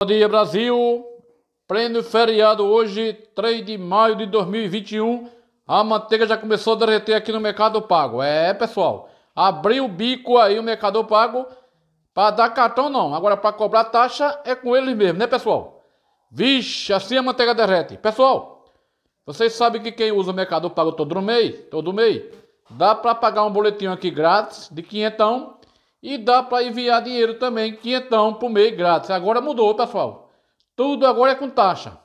Bom dia, Brasil! Pleno feriado hoje, 3 de maio de 2021. A manteiga já começou a derreter aqui no Mercado Pago. É, pessoal, abriu o bico aí o Mercado Pago para dar cartão não. Agora, para cobrar taxa, é com eles mesmo, né, pessoal? Vixe, assim a manteiga derrete. Pessoal, vocês sabem que quem usa o Mercado Pago todo mês, todo mês, dá para pagar um boletim aqui grátis de quinhentão e dá para enviar dinheiro também, que então por meio grátis. Agora mudou, pessoal. Tudo agora é com taxa.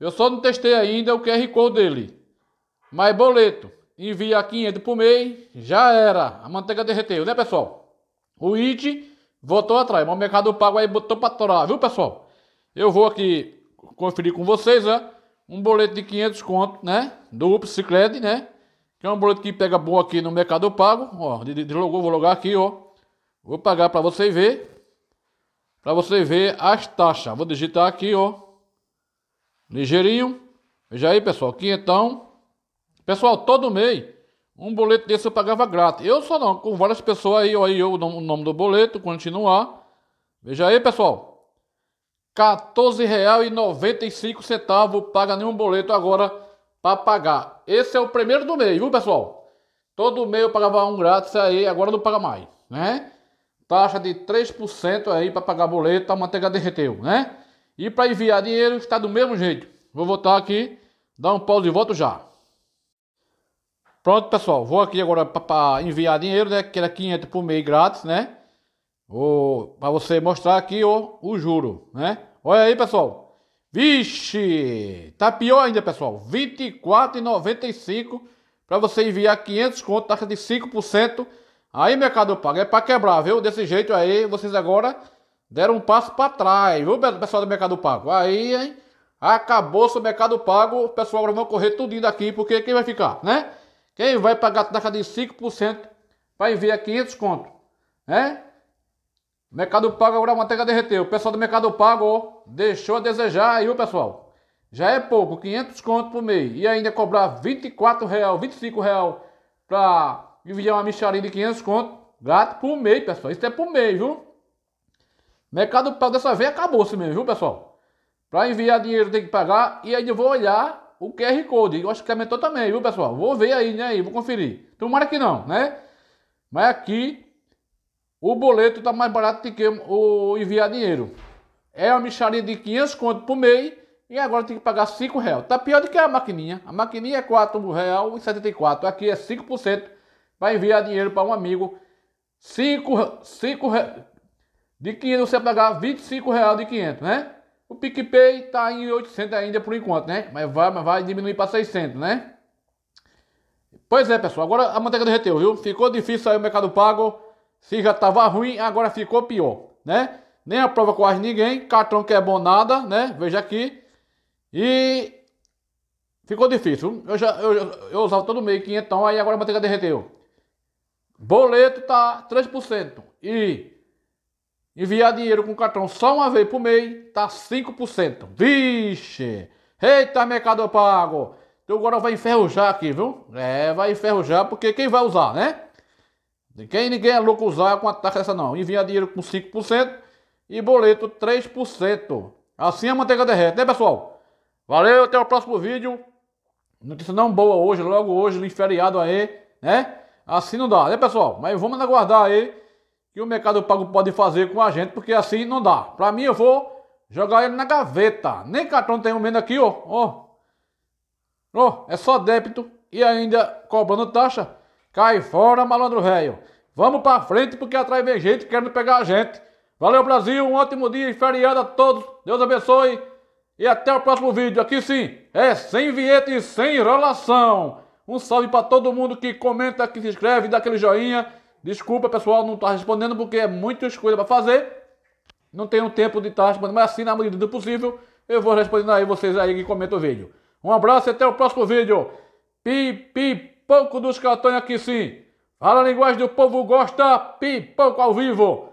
Eu só não testei ainda o QR Code dele. Mas boleto, envia 500 por mês, já era. A manteiga derreteu, né, pessoal? O IT voltou atrás, mas o Mercado Pago aí botou para torar, viu, pessoal? Eu vou aqui conferir com vocês, né? Um boleto de 500 conto, né? Do Upcicled, né? Que é um boleto que pega bom aqui no Mercado Pago. Ó, deslogou, vou logar aqui, ó. Vou pagar para você ver. Para você ver as taxas. Vou digitar aqui, ó. Ligeirinho. Veja aí, pessoal. Aqui então. Pessoal, todo mês, um boleto desse eu pagava grátis. Eu só não, com várias pessoas aí, ó. Aí eu, o nome do boleto, continuar. Veja aí, pessoal. R$14,95 paga nenhum boleto agora para pagar. Esse é o primeiro do mês, viu, pessoal? Todo mês eu pagava um grátis aí, agora não paga mais, né? taxa de 3% aí para pagar boleto, a manteiga derreteu, né? E para enviar dinheiro está do mesmo jeito. Vou voltar aqui, dar um pause e volto já. Pronto, pessoal. Vou aqui agora para enviar dinheiro, né? Que era 500 por mês grátis, né? Para você mostrar aqui o, o juro, né? Olha aí, pessoal. Vixe! Tá pior ainda, pessoal. R$24,95 para você enviar 500 com taxa de 5%. Aí, mercado pago, é para quebrar, viu? Desse jeito aí, vocês agora deram um passo para trás, viu, pessoal do mercado pago? Aí, hein? Acabou o mercado pago, o pessoal agora vai correr tudinho daqui, porque quem vai ficar, né? Quem vai pagar taxa de 5% pra enviar 500 conto, né? Mercado Pago agora a manteiga derreteu. O pessoal do Mercado Pago deixou a desejar aí, viu, pessoal? Já é pouco, 500 conto por mês. E ainda é cobrar 24 real, 25 real para Dividir uma micharia de 500 conto. Gato por meio, pessoal. Isso é por meio, viu? Mercado Pago dessa vez acabou-se mesmo, viu, pessoal? Para enviar dinheiro tem que pagar. E eu vou olhar o QR Code. Eu acho que aumentou também, viu, pessoal? Vou ver aí, né? Aí, vou conferir. Tomara que não, né? Mas aqui o boleto tá mais barato do que o enviar dinheiro. É uma micharia de 500 conto por mês. E agora tem que pagar 5 reais. Tá pior do que a maquininha. A maquininha é R$ 4,74. Aqui é 5% vai enviar dinheiro para um amigo, cinco, cinco de 500 você pagar 25 reais de 500, né? O PicPay tá em 800 ainda por enquanto, né? Mas vai, mas vai diminuir para 600, né? Pois é, pessoal. Agora a manteiga derreteu, viu? Ficou difícil aí o Mercado Pago. Se já tava ruim, agora ficou pior, né? Nem aprova quase ninguém. Cartão que é bom nada, né? Veja aqui. E ficou difícil. Eu já eu, eu usava todo meio quinhentão, aí agora a manteiga derreteu boleto tá 3%. E enviar dinheiro com cartão só uma vez por mês tá 5%. Vixe! Eita, Mercado Pago! Então agora vai enferrujar aqui, viu? É, vai enferrujar porque quem vai usar, né? Quem ninguém é louco usar com a taxa essa não. Enviar dinheiro com 5% e boleto 3%. Assim a manteiga derrete, né pessoal? Valeu, até o próximo vídeo. Notícia não boa hoje, logo hoje, no feriado aí, né? Assim não dá, né, pessoal? Mas vamos aguardar aí que o Mercado Pago pode fazer com a gente, porque assim não dá. Para mim, eu vou jogar ele na gaveta. Nem cartão tem um menos aqui, ó. Ó. Ó, é só débito e ainda cobrando taxa. Cai fora, malandro velho. Vamos para frente porque atrás vem gente querendo pegar a gente. Valeu, Brasil. Um ótimo dia e feriado a todos. Deus abençoe. E até o próximo vídeo. Aqui sim, é sem vinheta e sem enrolação. Um salve para todo mundo que comenta, que se inscreve, dá aquele joinha. Desculpa, pessoal, não estou tá respondendo porque é muita coisas para fazer. Não tenho tempo de estar tá respondendo, mas assim, na medida do possível, eu vou respondendo aí vocês aí que comentam o vídeo. Um abraço e até o próximo vídeo. Pipipoco dos cartões aqui sim. Fala a linguagem do povo gosta, pipoco ao vivo.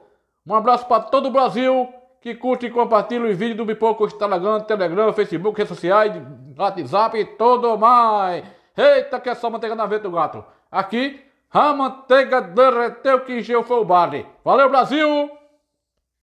Um abraço para todo o Brasil que curte e compartilha os vídeos do Bipoco, Instagram, Telegram, Facebook, redes sociais, WhatsApp e tudo mais. Eita, que é só manteiga na venta do gato. Aqui, a manteiga derreteu que encheu foi o bar. Valeu, Brasil!